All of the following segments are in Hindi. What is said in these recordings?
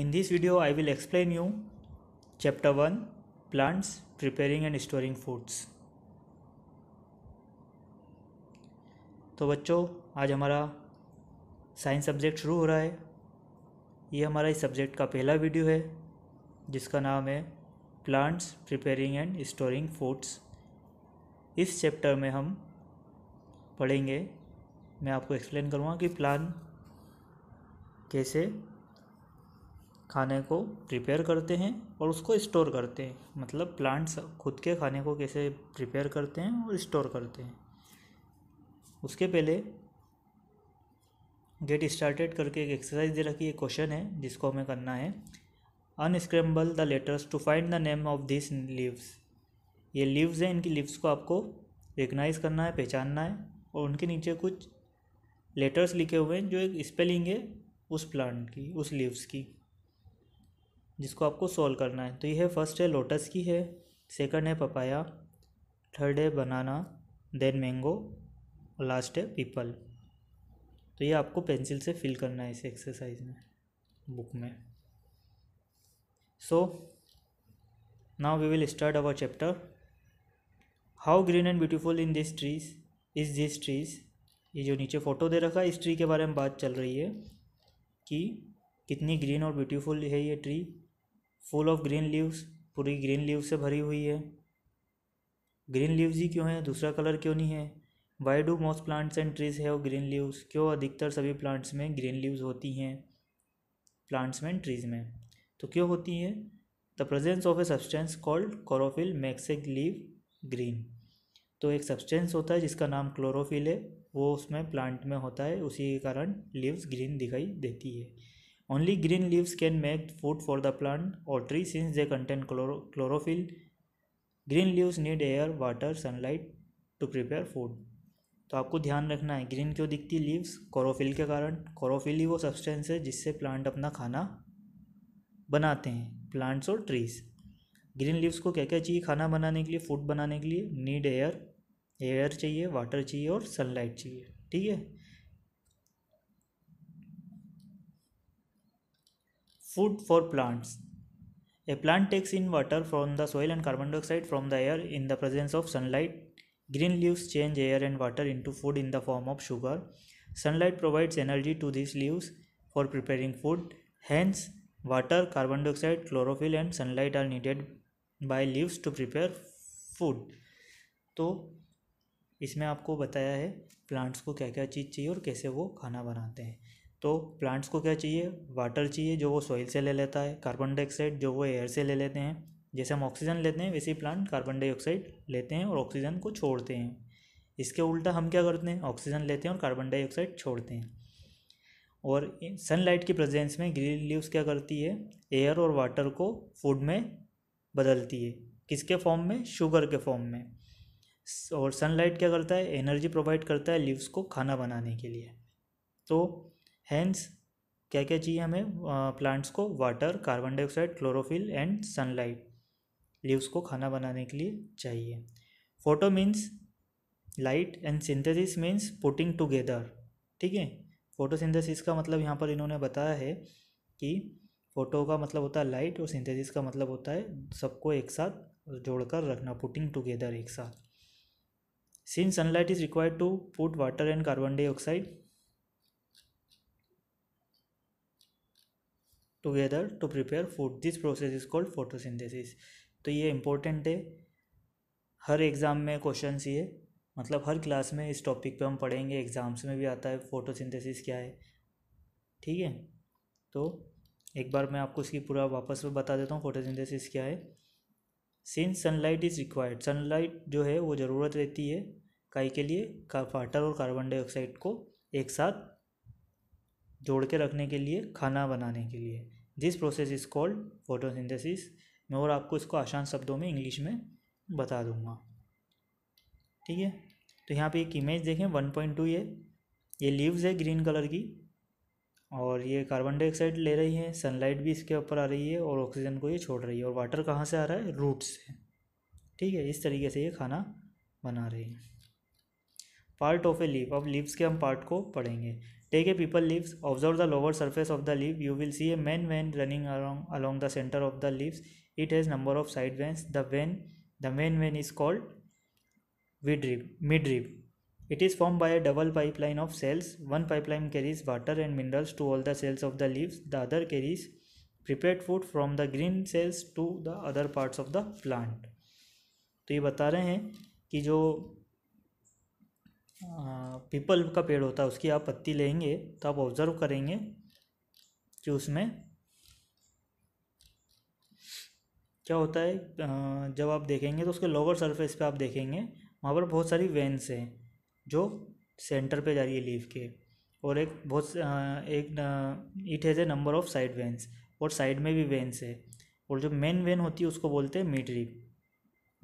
In this video, I will explain you Chapter 1 Plants, Preparing and Storing Foods. तो बच्चों आज हमारा साइंस सब्जेक्ट शुरू हो रहा है ये हमारा इस सब्जेक्ट का पहला वीडियो है जिसका नाम है plants preparing and storing foods इस चैप्टर में हम पढ़ेंगे मैं आपको एक्सप्लेन करूँगा कि प्लान कैसे खाने को प्रिपेयर करते हैं और उसको स्टोर करते हैं मतलब प्लांट्स खुद के खाने को कैसे प्रिपेयर करते हैं और स्टोर करते हैं उसके पहले गेट स्टार्टेड करके एक एक्सरसाइज दे रखी है क्वेश्चन है जिसको हमें करना है unscramble the letters to find the name of this leaves ये लीव्स हैं इनकी लीव्स को आपको रिकनाइज़ करना है पहचानना है और उनके नीचे कुछ लेटर्स लिखे हुए हैं जो एक स्पेलिंग है उस प्लांट की उस लीव्स की जिसको आपको सॉल्व करना है तो ये है फर्स्ट है लोटस की है सेकंड है पपाया थर्ड है बनाना देन मैंगो और लास्ट है पीपल तो ये आपको पेंसिल से फिल करना है इस एक्सरसाइज में बुक में so now we will start our chapter how green and beautiful in this trees is this trees ये जो नीचे फ़ोटो दे रखा है इस ट्री के बारे में बात चल रही है कि कितनी ग्रीन और ब्यूटीफुल है ये tree full of green leaves पूरी ग्रीन लीव से भरी हुई है ग्रीन लीव्स ही क्यों है दूसरा कलर क्यों नहीं है why do most plants and trees have green leaves क्यों अधिकतर सभी प्लांट्स में ग्रीन लीव्स होती हैं प्लांट्स में ट्रीज में तो क्यों होती है the presence of a substance called chlorophyll makes a leaf green तो एक सब्सटेंस होता है जिसका नाम क्लोरोफिल है वो उसमें प्लांट में होता है उसी के कारण लीव्स ग्रीन दिखाई देती है Only green leaves can make food for the plant or tree since they contain chloro chlorophyll. Green leaves need air, water, sunlight to prepare food. तो आपको ध्यान रखना है ग्रीन क्यों दिखती है लीव्स क्लोरोफिल के कारण क्लोरोफिल ही वो सब्सटेंस है जिससे प्लांट अपना खाना बनाते हैं प्लांट्स और ट्रीज ग्रीन लीव्स को क्या क्या चाहिए खाना बनाने के लिए फूड बनाने के लिए नीड एयर एयर चाहिए वाटर चाहिए और सनलाइट चाहिए ठीक है food for plants a plant takes in water from the soil and carbon dioxide from the air in the presence of sunlight green leaves change air and water into food in the form of sugar sunlight provides energy to this leaves for preparing food hence water carbon dioxide chlorophyll and sunlight are needed by leaves to prepare food तो इसमें आपको बताया है प्लांट्स को क्या क्या चीज़ चाहिए और कैसे वो खाना बनाते हैं तो प्लांट्स को क्या चाहिए वाटर चाहिए जो वो सॉइल से ले लेता है कार्बन डाइऑक्साइड जो वो एयर से ले लेते हैं जैसे हम ऑक्सीजन लेते हैं वैसे ही प्लांट कार्बन डाइऑक्साइड लेते हैं और ऑक्सीजन को छोड़ते हैं इसके उल्टा हम क्या करते हैं ऑक्सीजन लेते हैं और कार्बन डाइऑक्साइड छोड़ते हैं और सनलाइट की प्रेजेंस में ग्रीन लीव्स क्या करती है एयर और वाटर को फूड में बदलती है किसके फॉर्म में शुगर के फॉर्म में और सनलाइट क्या करता है एनर्जी प्रोवाइड करता है लीव्स को खाना बनाने के लिए तो हैंस क्या क्या चाहिए हमें प्लांट्स को water carbon dioxide chlorophyll and sunlight leaves को खाना बनाने के लिए चाहिए photo means light and synthesis means putting together ठीक है फोटोसिंथेसिस का मतलब यहाँ पर इन्होंने बताया है कि फोटो का मतलब होता है लाइट और सिंथेसिस का मतलब होता है सबको एक साथ जोड़कर रखना पुटिंग टुगेदर एक साथ since sunlight is required to put water and carbon dioxide together to prepare food this process is called photosynthesis तो ये इम्पोर्टेंट है हर एग्ज़ाम में क्वेश्चन ये मतलब हर क्लास में इस टॉपिक पे हम पढ़ेंगे एग्ज़ाम्स में भी आता है फोटोसिंथेसिस क्या है ठीक है तो एक बार मैं आपको इसकी पूरा वापस में बता देता हूँ फोटोसिंथेसिस क्या है since sunlight is required sunlight जो है वो ज़रूरत रहती है काई के लिए वाटर और कार्बन डाइऑक्साइड को एक साथ जोड़ के रखने के लिए खाना बनाने के लिए this process is called photosynthesis मैं और आपको इसको आसान शब्दों में इंग्लिश में बता दूंगा ठीक है तो यहाँ पे एक इमेज देखें वन पॉइंट टू ये ये लीव्स है ग्रीन कलर की और ये कार्बन डाइऑक्साइड ले रही है सनलाइट भी इसके ऊपर आ रही है और ऑक्सीजन को ये छोड़ रही है और वाटर कहाँ से आ रहा है रूट से ठीक है इस तरीके से ये खाना बना रही है पार्ट ऑफ ए लीव अब लीव्स के हम पार्ट को पढ़ेंगे take a peepal leaves observe the lower surface of the leaf you will see a main vein running along along the centre of the leaves it has number of side vein the vein the main vein is called mid rib mid rib it is form by a double pipeline of cells one pipe line carries water and minerals to all the cells of the leaves the other carries prepare food from the green cells to the other parts of the plant तो ये बता रहे हैं कि जो हाँ, पीपल का पेड़ होता है उसकी आप पत्ती लेंगे तो आप ऑब्ज़र्व करेंगे कि उसमें क्या होता है जब आप देखेंगे तो उसके लोअर सरफेस पे आप देखेंगे वहाँ पर बहुत सारी वेंस हैं जो सेंटर पे जा रही है लीव के और एक बहुत एक it has a number of side veins और साइड में भी वेंस है और जो मेन वेन होती है उसको बोलते हैं मीटरी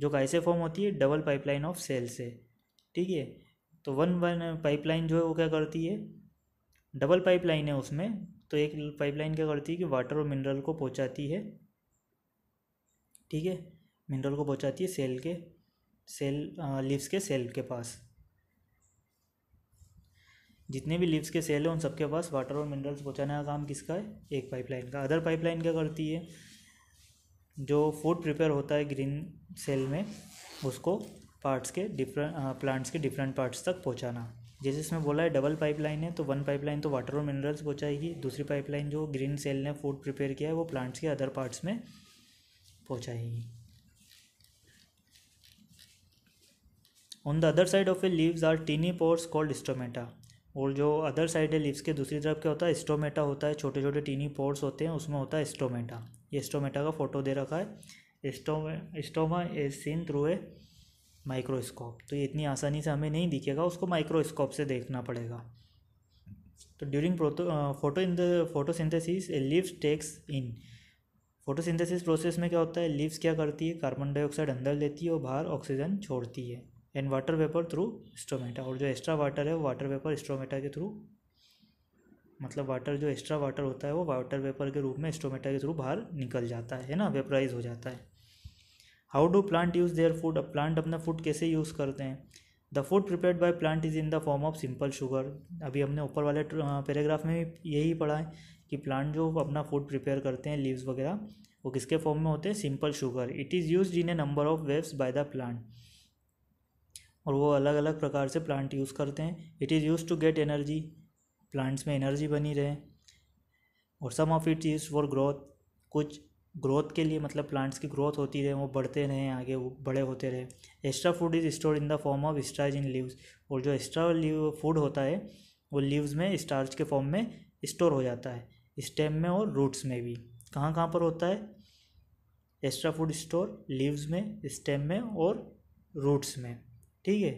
जो कैसे फॉर्म होती है डबल पाइपलाइन ऑफ सेल से ठीक है तो वन वन पाइपलाइन जो है वो क्या करती है डबल पाइपलाइन है उसमें तो एक पाइपलाइन क्या करती है कि वाटर और मिनरल को पहुंचाती है ठीक है मिनरल को पहुंचाती है सेल के सेल लीव्स के सेल के पास जितने भी लीव्स के सेल हैं उन सबके पास वाटर और मिनरल्स पहुंचाने का काम किसका है एक पाइपलाइन का अदर पाइपलाइन क्या करती है जो फूड प्रिपेयर होता है ग्रीन सेल में उसको पार्ट्स के डिफरेंट प्लांट्स uh, के डिफरेंट पार्ट्स तक पहुंचाना जैसे इसमें बोला है डबल पाइपलाइन है तो वन पाइपलाइन तो वाटर और मिनरल्स पहुंचाएगी दूसरी पाइपलाइन जो ग्रीन सेल ने फूड प्रिपेयर किया है वो प्लांट्स के अदर पार्ट्स में पहुंचाएगी on the other side of a leaves are tiny pores called stomata और जो अदर साइड है लीव्स के दूसरी तरफ क्या होता है स्टोमेटा होता है छोटे छोटे टीनी पोर्स होते हैं उसमें होता है स्टोमेटा ये स्टोमेटा का फोटो दे रखा है स्टोमे stoma a seen through a microscope तो ये इतनी आसानी से हमें नहीं दिखेगा उसको माइक्रोस्कोप से देखना पड़ेगा तो during proto photo in the photosynthesis a leaves takes in photosynthesis process में क्या होता है लिव्स क्या करती है कार्बन डाइऑक्साइड अंदर लेती है और बाहर ऑक्सीजन छोड़ती है and water vapour through stomata और जो एक्स्ट्रा वाटर है वो वाटर वेपर स्ट्रोमेटा के थ्रू मतलब वाटर जो एक्स्ट्रा वाटर होता है वो वाटर वेपर के रूप में स्टोमेटा के थ्रू बाहर निकल जाता है ना वेपराइज हो जाता है how do plant use their food अब प्लांट अपना फूड कैसे यूज़ करते हैं the food prepared by plant is in the form of simple sugar अभी हमने ऊपर वाले पैराग्राफ में यही पढ़ा है कि प्लांट जो अपना फूड प्रिपेयर करते हैं लीव्स वगैरह वो किसके फॉर्म में होते हैं simple sugar it is use in a number of ways by the plant और वो अलग अलग प्रकार से प्लांट यूज़ करते हैं it is use to get energy plants में एनर्जी बनी रहे और some of it use for growth कुछ ग्रोथ के लिए मतलब प्लांट्स की ग्रोथ होती रहे वो बढ़ते रहें आगे वो बड़े होते रहे extra food is store in the form of starch in leaves और जो एक्स्ट्रा फूड होता है वो लीव्स में स्टार्च के फॉर्म में स्टोर हो जाता है स्टेम में और रूट्स में भी कहाँ कहाँ पर होता है एक्स्ट्रा फूड स्टोर लीव्स में स्टेम में और रूट्स में ठीक है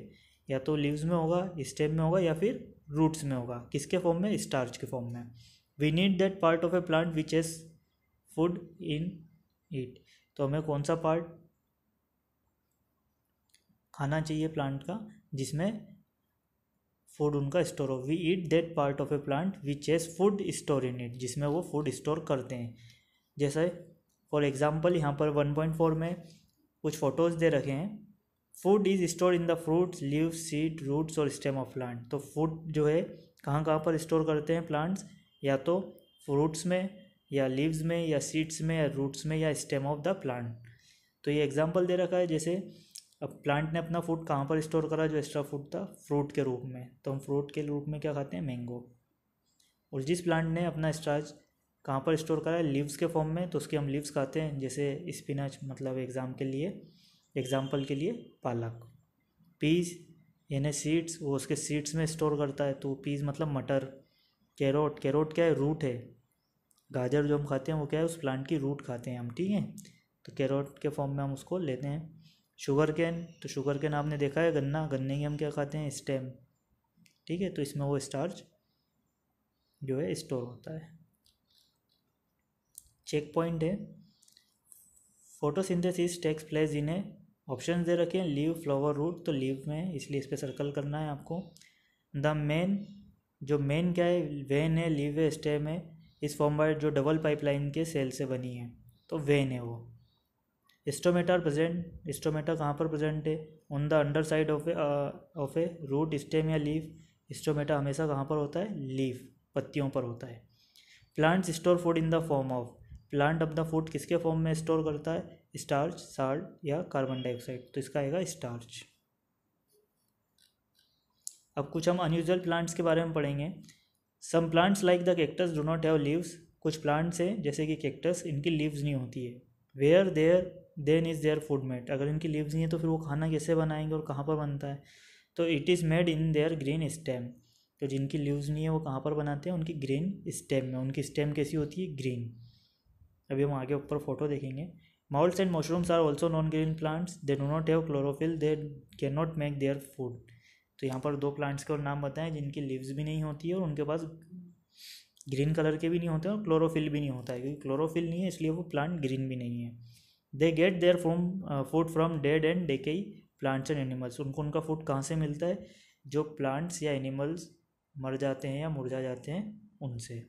या तो लीव्स में होगा स्टेम में होगा या फिर रूट्स में होगा किसके फॉर्म में स्टार्च के फॉर्म में we need that part of a plant which as food in eat तो हमें कौन सा पार्ट खाना चाहिए प्लांट का जिसमें फूड उनका स्टोर हो we eat that part of a plant which as food store in it जिसमें वो फूड स्टोर करते हैं जैसे फॉर एग्जाम्पल यहाँ पर वन पॉइंट फोर में कुछ फ़ोटोज़ दे रखे हैं food is store in the fruits leaf seed roots और स्टेम ऑफ प्लांट तो फूड जो है कहाँ कहाँ पर स्टोर करते हैं प्लांट्स या तो फ्रूट्स में या लीव्स में या सीड्स में या रूट्स में या स्टेम ऑफ द प्लांट तो ये एग्जाम्पल दे रखा है जैसे अब प्लांट ने अपना फूड कहाँ पर स्टोर करा जो एक्स्ट्रा फूड था फ्रूट के रूप में तो हम फ्रूट के रूप में क्या खाते हैं मैंगो और जिस प्लांट ने अपना स्टार्च कहाँ पर स्टोर करा है लीव्स के फॉर्म में तो उसके हम लीव्स खाते हैं जैसे स्पिनच मतलब एग्ज़ाम के लिए एग्ज़ाम्पल के लिए पालक पीज यानी सीड्स वो उसके सीड्स में स्टोर करता है तो पीज मतलब मटर कैरोट कैरोट क्या है रूट है गाजर जो हम खाते हैं वो क्या है उस प्लांट की रूट खाते हैं हम ठीक है तो कैरोट के फॉर्म में हम उसको लेते हैं शुगर कैन तो शुगर कैन आपने देखा है गन्ना गन्ने की हम क्या खाते हैं स्टेम ठीक है तो इसमें वो स्टार्च जो है स्टोर होता है चेक पॉइंट है फोटोसिंथेसिस टेक्स प्लेस इन्हें ऑप्शन दे रखे हैं लीव फ्लावर रूट तो लीव में इसलिए इस पर सर्कल करना है आपको द मेन जो मेन क्या है वेन है लीव है स्टेम है इस फॉर्मवायर जो डबल पाइपलाइन के सेल से बनी है तो वेन है वो स्टोमेटा प्रेजेंट स्टोमेटा कहाँ पर प्रेजेंट है on the under side of of a root stem या लीफ स्टोमेटा हमेशा कहाँ पर होता है लीफ पत्तियों पर होता है plants store food in the form of plant अपना फूड किसके फॉर्म में स्टोर करता है स्टार्च साल्ट या कार्बन डाइऑक्साइड तो इसका आएगा स्टार्च अब कुछ हम अनयूजल प्लांट्स के बारे में पढ़ेंगे some plants like the cactus do not have leaves कुछ प्लांट्स हैं जैसे कि कैक्टस इनकी लीव्स नहीं होती है where there then is their food made अगर इनकी लीव्स नहीं है तो फिर वो खाना कैसे बनाएंगे और कहाँ पर बनता है तो it is made in their green stem तो जिनकी लीव्स नहीं है वो कहाँ पर बनाते हैं उनकी ग्रीन स्टेम में उनकी स्टेम कैसी होती है ग्रीन अभी हम आगे ऊपर फोटो देखेंगे moulds and mushrooms are also non green plants they do not have chlorophyll they can not make their food तो यहाँ पर दो प्लांट्स के और नाम बताएं जिनकी लीव्स भी नहीं होती है और उनके पास ग्रीन कलर के भी नहीं होते और क्लोरोफिल भी नहीं होता है क्योंकि क्लोरोफिल नहीं है इसलिए वो प्लांट ग्रीन भी नहीं है they get their from food from dead and ही प्लांट्स एंड एनिमल्स उनको उनका फूड कहाँ से मिलता है जो प्लांट्स या एनिमल्स मर जाते हैं या मुरझा जाते हैं उनसे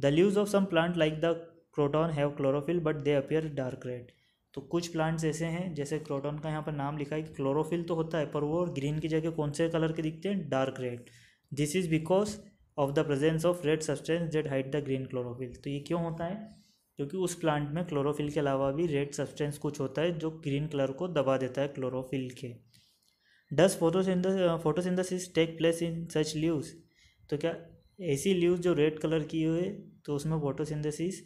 the leaves of some plant like the croton have chlorophyll but they appear dark red तो कुछ प्लांट्स ऐसे हैं जैसे क्रोटॉन का यहाँ पर नाम लिखा है कि क्लोरोफिल तो होता है पर वो ग्रीन की जगह कौन से कलर के दिखते हैं dark red this is because of the presence of red substance that hide the green chlorophyll तो ये क्यों होता है क्योंकि उस प्लांट में क्लोरोफिल के अलावा भी रेड सब्सटेंस कुछ होता है जो ग्रीन कलर को दबा देता है क्लोरोफिल के does photosynth photosynthesis take place in such leaves तो क्या ऐसी लीव्स जो रेड कलर की हुए तो उसमें फोटोसिंथेसिस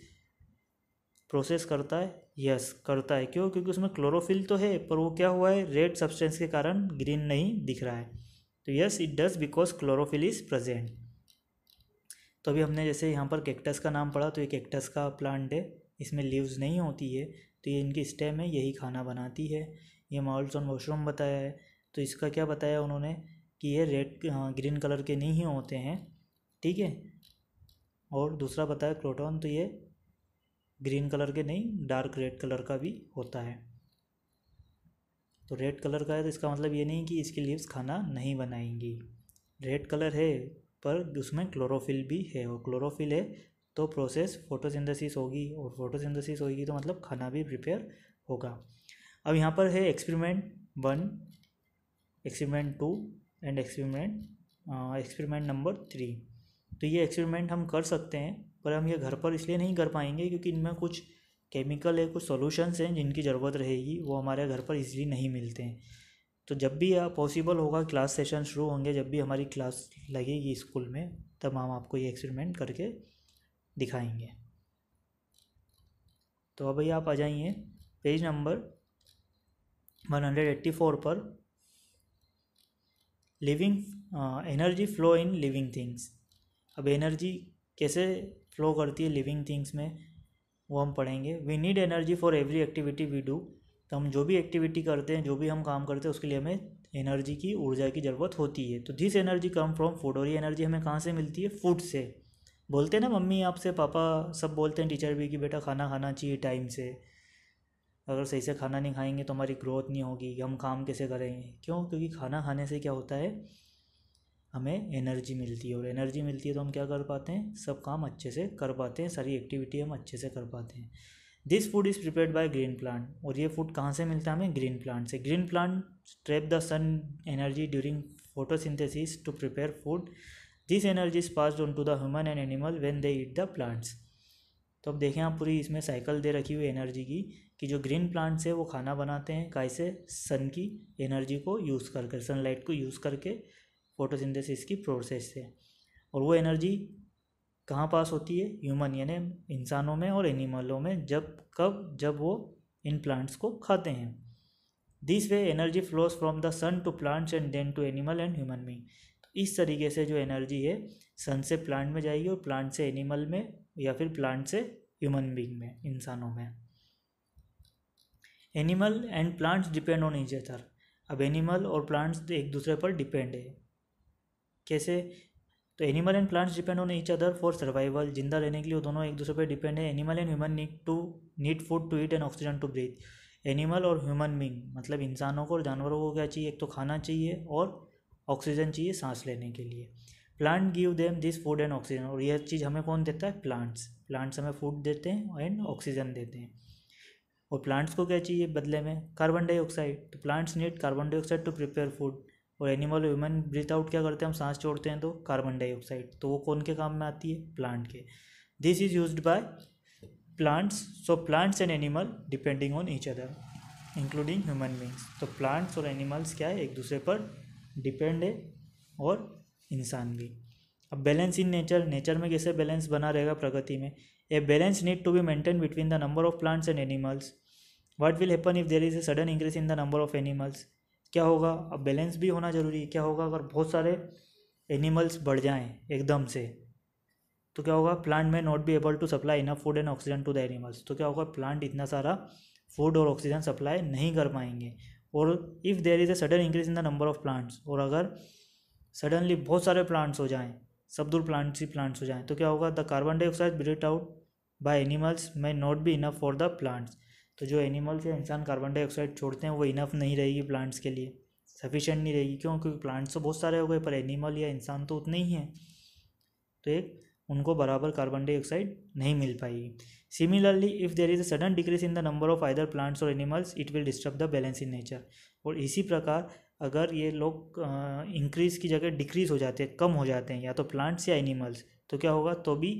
प्रोसेस करता है यस करता है क्यों क्योंकि उसमें क्लोरोफिल तो है पर वो क्या हुआ है रेड सब्सटेंस के कारण ग्रीन नहीं दिख रहा है तो yes it does because chlorophyll is present तो अभी हमने जैसे यहाँ पर कैक्टस का नाम पढ़ा तो ये कैक्टस का प्लांट है इसमें लीव्स नहीं होती है तो ये इनकी स्टेम है यही खाना बनाती है ये मॉल्स ऑन वॉशरूम बताया है तो इसका क्या बताया उन्होंने कि ये रेड ग्रीन कलर के नहीं होते हैं ठीक है और दूसरा बताया क्रोटॉन तो ये ग्रीन कलर के नहीं डार्क रेड कलर का भी होता है तो रेड कलर का है तो इसका मतलब ये नहीं कि इसकी लीव्स खाना नहीं बनाएंगी रेड कलर है पर उसमें क्लोरोफिल भी है और क्लोरोफिल है तो प्रोसेस फोटोसिंथेसिस होगी और फोटोसिंथेसिस होगी तो मतलब खाना भी प्रिपेयर होगा अब यहाँ पर है experiment one experiment two and experiment experiment number three तो ये एक्सपेरिमेंट हम कर सकते हैं पर हम ये घर पर इसलिए नहीं कर पाएंगे क्योंकि इनमें कुछ केमिकल है कुछ सॉल्यूशंस हैं जिनकी ज़रूरत रहेगी वो हमारे घर पर इजीली नहीं मिलते हैं तो जब भी पॉसिबल होगा क्लास सेशन शुरू होंगे जब भी हमारी क्लास लगेगी स्कूल में तब हम आपको ये एक्सपेरिमेंट करके दिखाएंगे तो अब भैया आप आ जाइए page number one hundred eighty four पर living energy flow in living things अब एनर्जी कैसे फ्लो करती है लिविंग थिंग्स में वो हम पढ़ेंगे we need energy for every activity we do तो हम जो भी एक्टिविटी करते हैं जो भी हम काम करते हैं उसके लिए हमें एनर्जी की ऊर्जा की ज़रूरत होती है तो this energy come from food और ये एनर्जी हमें कहाँ से मिलती है फूड से बोलते हैं ना मम्मी आपसे पापा सब बोलते हैं टीचर भी कि बेटा खाना खाना चाहिए टाइम से अगर सही से खाना नहीं खाएंगे तो हमारी ग्रोथ नहीं होगी हम काम कैसे करेंगे क्यों क्योंकि खाना खाने से क्या होता है हमें एनर्जी मिलती है और एनर्जी मिलती है तो हम क्या कर पाते हैं सब काम अच्छे से कर पाते हैं सारी एक्टिविटी हम अच्छे से कर पाते हैं this food is prepare by green plant और ये फूड कहाँ से मिलता है हमें ग्रीन प्लांट से green plant trap the sun energy during photosynthesis to prepare food this energy is pass on to the human and animal when they eat the plants तो अब देखें आप पूरी इसमें साइकिल दे रखी हुई एनर्जी की कि जो ग्रीन प्लांट्स है वो खाना बनाते हैं कैसे सन की एनर्जी को यूज़ कर कर सनलाइट को यूज़ करके फोटोसिंथेसिस की प्रोसेस से और वो एनर्जी कहाँ पास होती है ह्यूमन यानी इंसानों में और एनिमलों में जब कब जब वो इन प्लांट्स को खाते हैं this way energy flows from the sun to plants and then to animal and human being इस तरीके से जो एनर्जी है सन से प्लांट में जाएगी और प्लांट से एनिमल में या फिर प्लांट से ह्यूमन बींग में इंसानों में animal and plants depend on each other अब एनिमल और प्लांट्स एक दूसरे पर डिपेंड है कैसे तो animal and plants depend on each other for survival जिंदा रहने के लिए दोनों एक दूसरे पर डिपेंड है animal and human need to need food to eat and oxygen to breathe animal और ह्यूमन बींग मतलब इंसानों को और जानवरों को क्या चाहिए एक तो खाना चाहिए और ऑक्सीजन चाहिए सांस लेने के लिए plant give them this food and oxygen और यह चीज़ हमें कौन देता है प्लांट्स प्लांट्स हमें फूड देते हैं एंड ऑक्सीजन देते हैं और प्लांट्स को क्या चाहिए बदले में कार्बन डाइऑक्साइड तो plants need carbon dioxide to prepare food और एनिमल ह्यूमन ब्रीथ आउट क्या करते हैं हम सांस छोड़ते हैं तो कार्बन डाइऑक्साइड तो वो कौन के काम में आती है प्लांट के this is use by plants so plants and animal depending on each other including human beings तो प्लांट्स और एनिमल्स क्या है एक दूसरे पर डिपेंड है और इंसान भी अब बैलेंस इन नेचर नेचर में कैसे बैलेंस बना रहेगा प्रगति में a balance need to be maintain between the number of plants and animals what will happen if there is a sudden increase in the number of animals क्या होगा अब बैलेंस भी होना ज़रूरी है क्या होगा अगर बहुत सारे एनिमल्स बढ़ जाएं एकदम से तो क्या होगा plant may not be able to supply enough food and oxygen to the animals तो क्या होगा प्लांट इतना सारा फूड और ऑक्सीजन सप्लाई नहीं कर पाएंगे और if there is a sudden increase in the number of plants और अगर सडनली बहुत सारे प्लांट्स हो जाएँ सब दूर प्लांट्स ही प्लांट्स हो जाएँ तो क्या होगा the carbon dioxide breathed out by animals may not be enough for the plants तो जो एनिमल्स या इंसान कार्बन डाइऑक्साइड छोड़ते हैं वो इनफ नहीं रहेगी प्लांट्स के लिए सफिशेंट नहीं रहेगी क्यों क्योंकि प्लांट्स तो बहुत सारे हो गए पर एनिमल या इंसान तो उतने ही हैं तो एक उनको बराबर कार्बन डाइऑक्साइड नहीं मिल पाएगी similarly if there is a sudden decrease in the number of either plants और animals it will disturb the balance in nature और इसी प्रकार अगर ये लोग इंक्रीज़ की जगह डिक्रीज़ हो जाते हैं कम हो जाते हैं या तो प्लांट्स या एनिमल्स तो क्या होगा तो भी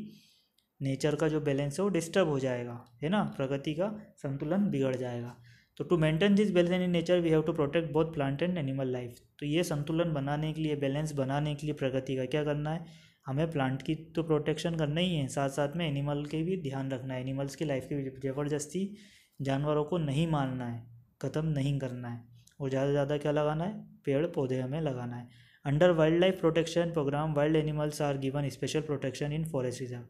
नेचर का जो बैलेंस है वो डिस्टर्ब हो जाएगा है ना प्रगति का संतुलन बिगड़ जाएगा तो to maintain this balance in nature we have to protect both plant and animal life तो ये संतुलन बनाने के लिए बैलेंस बनाने के लिए प्रगति का क्या करना है हमें प्लांट की तो प्रोटेक्शन करना ही है साथ साथ में एनिमल के भी ध्यान रखना है एनिमल्स की लाइफ की ज़बरदस्ती जानवरों को नहीं मारना है ख़त्म नहीं करना है और ज़्यादा से ज़्यादा क्या लगाना है पेड़ पौधे हमें लगाना है under wild life protection programme wild animals are given special protection in forest reserve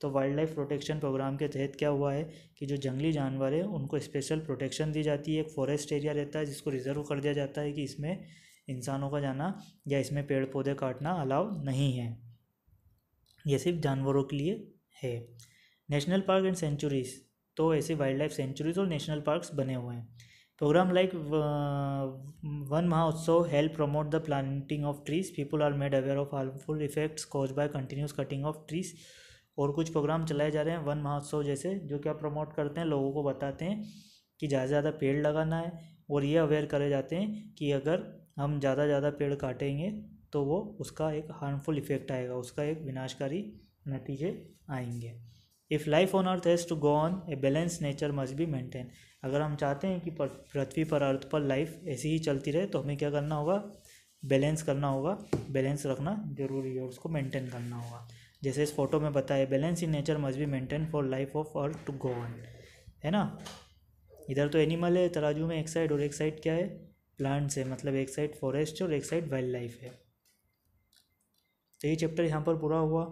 तो वाइल्ड लाइफ प्रोटेक्शन प्रोग्राम के तहत क्या हुआ है कि जो जंगली जानवर है उनको स्पेशल प्रोटेक्शन दी जाती है एक फॉरेस्ट एरिया रहता है जिसको रिजर्व कर दिया जाता है कि इसमें इंसानों का जाना या इसमें पेड़ पौधे काटना अलाउ नहीं है ये सिर्फ जानवरों के लिए है नेशनल पार्क एंड सेंचुरीज तो ऐसे वाइल्ड लाइफ सेंचुरीज और नेशनल पार्क्स बने हुए हैं programme like Van Mahotsav help promote the planting of trees people are made aware of harmful effects caused by continuous cutting of trees और कुछ प्रोग्राम चलाए जा रहे हैं वन महोत्सव जैसे जो क्या प्रमोट करते हैं लोगों को बताते हैं कि ज़्यादा से ज़्यादा पेड़ लगाना है और ये अवेयर करे जाते हैं कि अगर हम ज़्यादा से ज़्यादा पेड़ काटेंगे तो वो उसका एक हार्मफुल इफेक्ट आएगा उसका एक विनाशकारी नतीजे आएंगे if life on earth has to go on a balance nature must be maintain अगर हम चाहते हैं कि पृथ्वी पर अर्थ पर लाइफ ऐसी ही चलती रहे तो हमें क्या करना होगा बैलेंस करना होगा बैलेंस रखना जरूरी है उसको मेंटेन करना होगा जैसे इस फोटो में बताए balance in nature must be maintain for life of earth to go on है ना इधर तो एनिमल है तराजू में एक साइड और एक साइड क्या है प्लांट्स है मतलब एक साइड फॉरेस्ट और एक साइड वाइल्ड लाइफ है तो ये चैप्टर यहाँ पर पूरा हुआ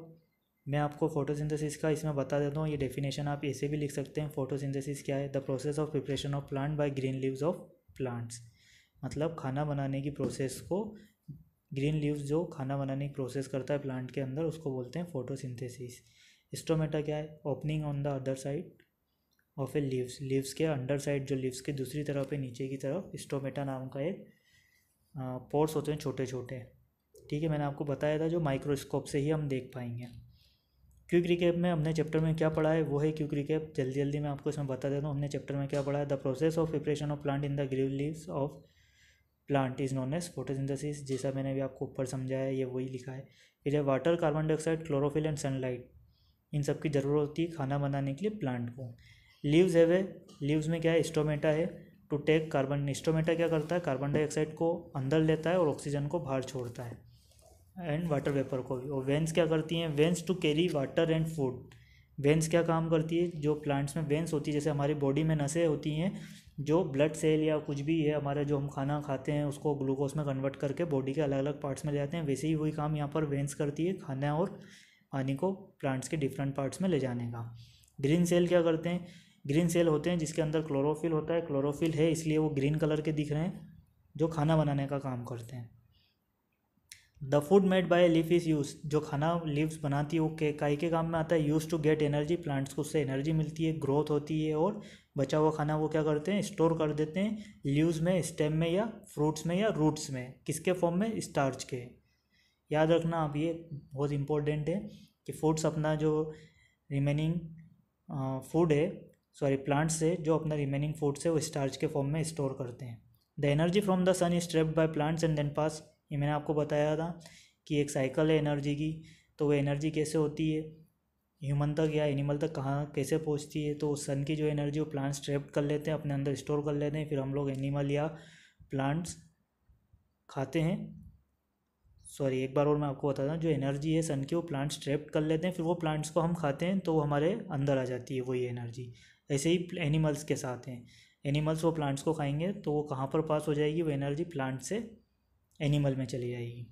मैं आपको फोटोसिंथेसिस का इसमें बता देता हूँ ये डेफिनेशन आप ऐसे भी लिख सकते हैं फोटोसिंथेसिस क्या है the process of preparation of plant by green leaves of plants मतलब खाना बनाने की प्रोसेस को ग्रीन लीव्स जो खाना बनाने की प्रोसेस करता है प्लांट के अंदर उसको बोलते हैं फोटोसिंथेसिस स्टोमेटा क्या है opening on the other side of a leaves leaves के अंडर साइड जो लीव्स के दूसरी तरफ है नीचे की तरफ स्टोमेटा नाम का एक पोर्स होते हैं छोटे छोटे ठीक है मैंने आपको बताया था जो माइक्रोस्कोप से ही हम देख पाएंगे क्विक रिकैप में हमने चैप्टर में क्या पढ़ा है वो है क्विक रिकैप जल्दी जल्दी मैं आपको इसमें बता देता हूँ हमने चैप्टर में क्या पढ़ा है the process of preparation of plant in the green leaves of plant is known as photosynthesis जैसा मैंने भी आपको ऊपर समझाया है ये वही लिखा है है water carbon dioxide chlorophyll and sunlight इन सब की ज़रूरत होती है खाना बनाने के लिए प्लांट को लीव्स है वे लीव्स में क्या है स्टोमेटा है टू टेक कार्बन स्टोमेटा क्या करता है कार्बन डाइऑक्साइड को अंदर लेता है और ऑक्सीजन को बाहर छोड़ता है एंड वाटर वेपर को भी और वेंस क्या करती हैं veins to carry water and food veins क्या काम करती है जो प्लांट्स में वेंस होती है जैसे हमारी बॉडी में नसें होती हैं जो ब्लड सेल या कुछ भी है हमारा जो हम खाना खाते हैं उसको ग्लूकोज में कन्वर्ट करके बॉडी के अलग अलग पार्ट्स में ले जाते हैं वैसे ही वही काम यहाँ पर वेंस करती है खाना और पानी को प्लांट्स के डिफरेंट पार्ट्स में ले जाने का ग्रीन सेल क्या करते हैं ग्रीन सेल होते हैं जिसके अंदर क्लोरोफिल होता है क्लोरोफिल है इसलिए वो ग्रीन कलर के दिख रहे हैं जो खाना बनाने का काम करते हैं the food made by leaf is use जो खाना लीव्स बनाती है वो के काई के काम में आता है use to get energy plants को उससे एनर्जी मिलती है ग्रोथ होती है और बचा हुआ खाना वो क्या करते हैं स्टोर कर देते हैं लीव्स में स्टेम में या फ्रूट्स में या रूट्स में किसके फॉर्म में स्टार्च के याद रखना आप ये बहुत इम्पोर्टेंट है कि फूड्स अपना जो रिमेनिंग फूड है सॉरी प्लांट्स है जो अपना रिमेनिंग फूड्स है वो स्टार्च के फॉर्म में स्टोर करते हैं the energy from the sun is trapped by plants and then pass ये मैंने आपको बताया था कि एक साइकिल है एनर्जी की तो वह एनर्जी कैसे होती है ह्यूमन तक या एनिमल तक कहाँ कैसे पहुँचती है तो सन की जो एनर्जी वो प्लांट्स ट्रैप कर लेते हैं अपने अंदर स्टोर कर लेते हैं फिर हम लोग एनिमल या प्लांट्स खाते हैं सॉरी एक बार और मैं आपको बताता हूँ जो एनर्जी है सन की वो प्लांट्स ट्रैप कर लेते हैं फिर वो प्लांट्स को हम खाते हैं तो वो हमारे अंदर आ जाती है वही एनर्जी ऐसे ही एनिमल्स के साथ हैं एनिमल्स वो प्लांट्स को खाएंगे तो वो कहाँ पर पास हो जाएगी वो एनर्जी प्लांट से एनिमल में चली जाएगी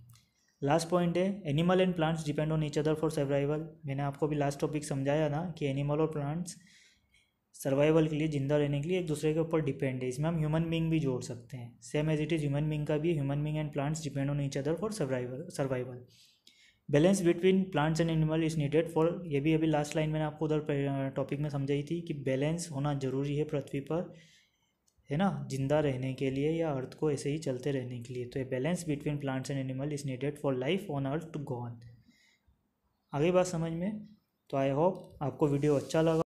लास्ट पॉइंट है animal and plants depend on each other for survival मैंने आपको भी लास्ट टॉपिक समझाया ना कि एनिमल और प्लांट्स सर्वाइवल के लिए ज़िंदा रहने के लिए एक दूसरे के ऊपर डिपेंड है इसमें हम ह्यूमन बींग भी जोड़ सकते हैं same as it is human being का भी human being and plants depend on each other for survival survival balance between plants and animal is needed for ये भी अभी लास्ट लाइन मैंने आपको उधर टॉपिक में समझाई थी कि बैलेंस होना जरूरी है पृथ्वी पर है ना जिंदा रहने के लिए या अर्थ को ऐसे ही चलते रहने के लिए तो a balance between plants and animal is needed for life on earth to go on आगे बात समझ में तो आई होप आपको वीडियो अच्छा लगा